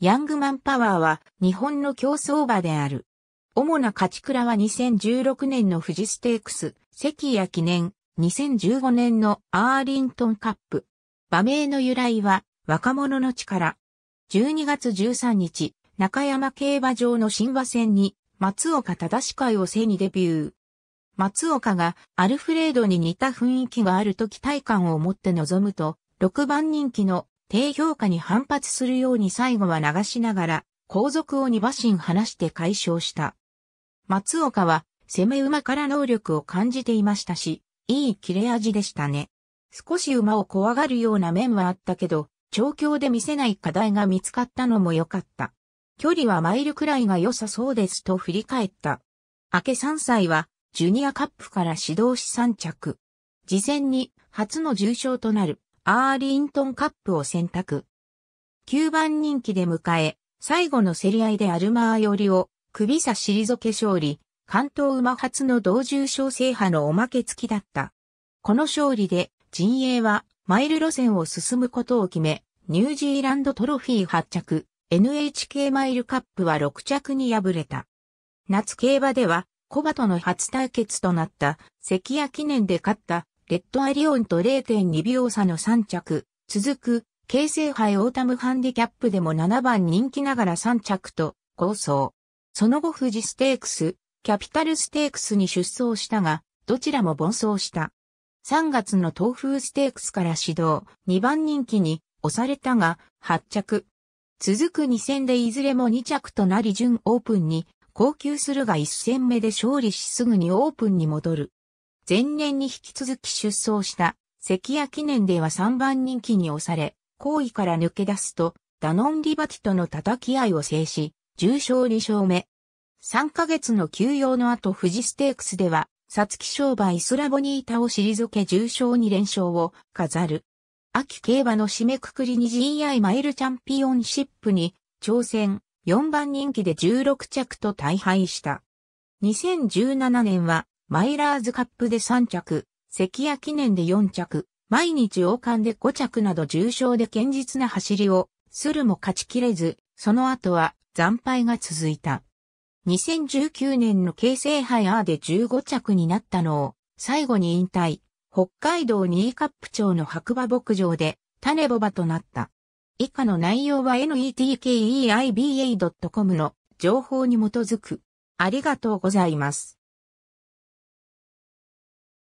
ヤングマンパワーは日本の競争馬である。主な勝ち倉は2016年の富士ステークス、関谷記念、2015年のアーリントンカップ。馬名の由来は若者の力。12月13日、中山競馬場の新馬戦に松岡正会を背にデビュー。松岡がアルフレードに似た雰囲気があると期待感を持って臨むと、6番人気の低評価に反発するように最後は流しながら、後続を二馬身離して解消した。松岡は、攻め馬から能力を感じていましたし、いい切れ味でしたね。少し馬を怖がるような面はあったけど、調教で見せない課題が見つかったのも良かった。距離はマイルくらいが良さそうですと振り返った。明け3歳は、ジュニアカップから指導し3着。事前に、初の重賞となる、アーリントンカップを選択。9番人気で迎え、最後の競り合いでアルマーよりを首差し退け勝利、関東馬初の同重賞制覇のおまけ付きだった。この勝利で陣営はマイル路線を進むことを決め、ニュージーランドトロフィー発着、NHK マイルカップは6着に敗れた。夏競馬では、コバとの初対決となった、関谷記念で勝ったレッドアリオンと0.2秒差の3着、続く、京成杯オータムハンディキャップでも7番人気ながら3着と、構想。その後富士ステークス、キャピタルステークスに出走したが、どちらも凡走した。3月の東風ステークスから始動、2番人気に押されたが、8着。続く2戦でいずれも2着となり準オープンに、高級するが1戦目で勝利しすぐにオープンに戻る。前年に引き続き出走した関谷記念では3番人気に押され、後位から抜け出すと、ダノンリバティとの叩き合いを制し、重勝2勝目。3ヶ月の休養の後富士ステークスでは、サツキ商売スラボニータを退け重賞2連勝を飾る。秋競馬の締めくくりに GI マイルチャンピオンシップに挑戦4番人気で16着と大敗した。2017年はマイラーズカップで3着、関谷記念で4着、毎日王冠で5着など重傷で堅実な走りを、するも勝ちきれず、その後は惨敗が続いた。2019年の京成杯ーで15着になったのを、最後に引退、北海道位カップ町の白馬牧場で、種ボバとなった。以下の内容は netkeiba.com の情報に基づく。ありがとうございます。